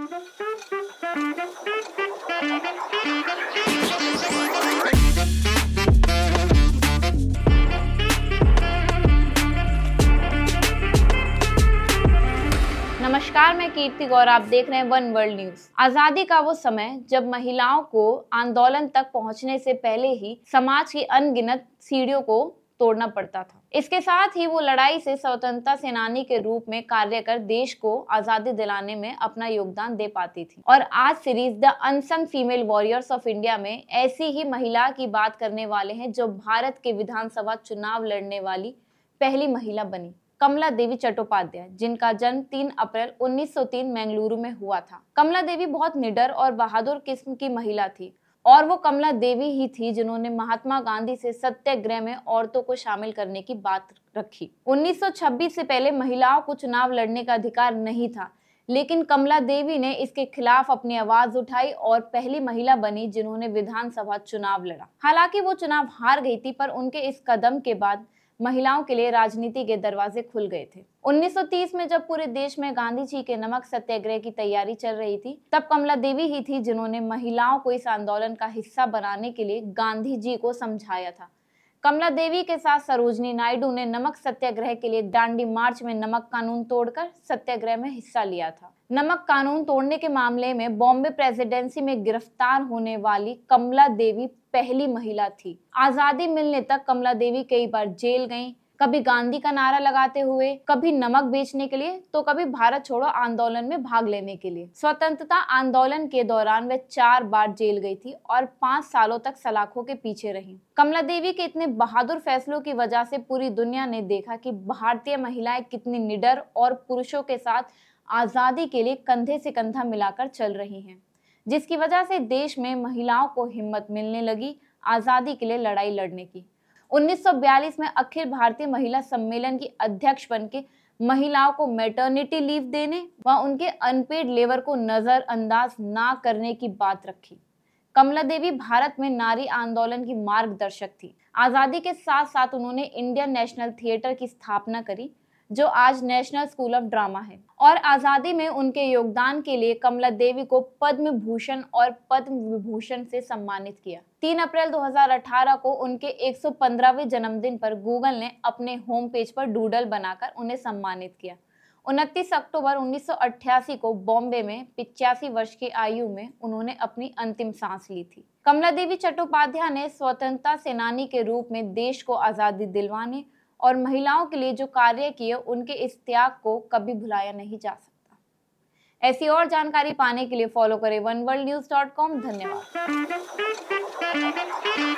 नमस्कार मैं कीर्ति गौर आप देख रहे हैं वन वर्ल्ड न्यूज आजादी का वो समय जब महिलाओं को आंदोलन तक पहुंचने से पहले ही समाज की अनगिनत सीढ़ियों को तोड़ना पड़ता था इसके साथ ही वो लड़ाई से स्वतंत्रता सेनानी के रूप में कार्य कर देश को आजादी दिलाने में अपना योगदान दे पाती थी और आज series the unsung female warriors of India में ऐसी ही महिला की बात करने वाले हैं जो भारत के विधानसभा चुनाव लड़ने वाली पहली महिला बनी कमला देवी चट्टोपाध्याय जिनका जन्म 3 अप्रैल 1903 मैंगलुरु में हुआ था कमला देवी बहुत निडर और बहादुर किस्म की महिला थी और वो कमला देवी ही थी जिन्होंने महात्मा गांधी से सत्याग्रह में औरतों को शामिल करने की बात रखी 1926 से पहले महिलाओं को चुनाव लड़ने का अधिकार नहीं था लेकिन कमला देवी ने इसके खिलाफ अपनी आवाज उठाई और पहली महिला बनी जिन्होंने विधानसभा चुनाव लड़ा हालांकि वो चुनाव हार गई थी पर उनके इस कदम के बाद महिलाओं के लिए राजनीति के दरवाजे खुल गए थे 1930 में जब पूरे देश में गांधी जी के नमक सत्याग्रह की तैयारी चल रही थी तब कमला देवी ही थी जिन्होंने महिलाओं को इस आंदोलन का हिस्सा बनाने के लिए गांधी जी को समझाया था कमला देवी के साथ सरोजनी नायडू ने नमक सत्याग्रह के लिए दांडी मार्च में नमक कानून तोड़कर सत्याग्रह में हिस्सा लिया था नमक कानून तोड़ने के मामले में बॉम्बे प्रेसिडेंसी में गिरफ्तार होने वाली कमला देवी पहली महिला थी आजादी मिलने तक कमला देवी कई बार जेल गईं कभी गांधी का नारा लगाते हुए कभी नमक बेचने के लिए तो कभी भारत छोड़ो आंदोलन में भाग लेने के लिए स्वतंत्रता आंदोलन के दौरान वे चार बार जेल गई थी और पांच सालों तक सलाखों के पीछे रही कमला देवी के इतने बहादुर फैसलों की वजह से पूरी दुनिया ने देखा कि भारतीय महिलाएं कितनी निडर और पुरुषों के साथ आज़ादी के लिए कंधे से कंधा मिलाकर चल रही हैं जिसकी वजह से देश में महिलाओं को हिम्मत मिलने लगी आज़ादी के लिए लड़ाई लड़ने की 1942 में अखिल भारतीय महिला सम्मेलन की अध्यक्ष बनके महिलाओं को मेटर्निटी लीव देने व उनके अनपेड लेबर को नजरअंदाज ना करने की बात रखी कमला देवी भारत में नारी आंदोलन की मार्गदर्शक थी आजादी के साथ साथ उन्होंने इंडियन नेशनल थिएटर की स्थापना करी जो आज नेशनल स्कूल ऑफ ड्रामा है और आज़ादी में उनके योगदान के लिए कमला देवी को पद्म भूषण और पद्म विभूषण से सम्मानित किया 3 अप्रैल 2018 को उनके 115वें जन्मदिन पर गूगल ने अपने होम पेज पर डूडल बनाकर उन्हें सम्मानित किया उनतीस अक्टूबर 1988 को बॉम्बे में पिचासी वर्ष की आयु में उन्होंने अपनी अंतिम सांस ली थी कमला देवी चट्टोपाध्याय ने स्वतंत्रता सेनानी के रूप में देश को आज़ादी दिलवाने और महिलाओं के लिए जो कार्य किए उनके इस त्याग को कभी भुलाया नहीं जा सकता ऐसी और जानकारी पाने के लिए फॉलो करें one world news dot com धन्यवाद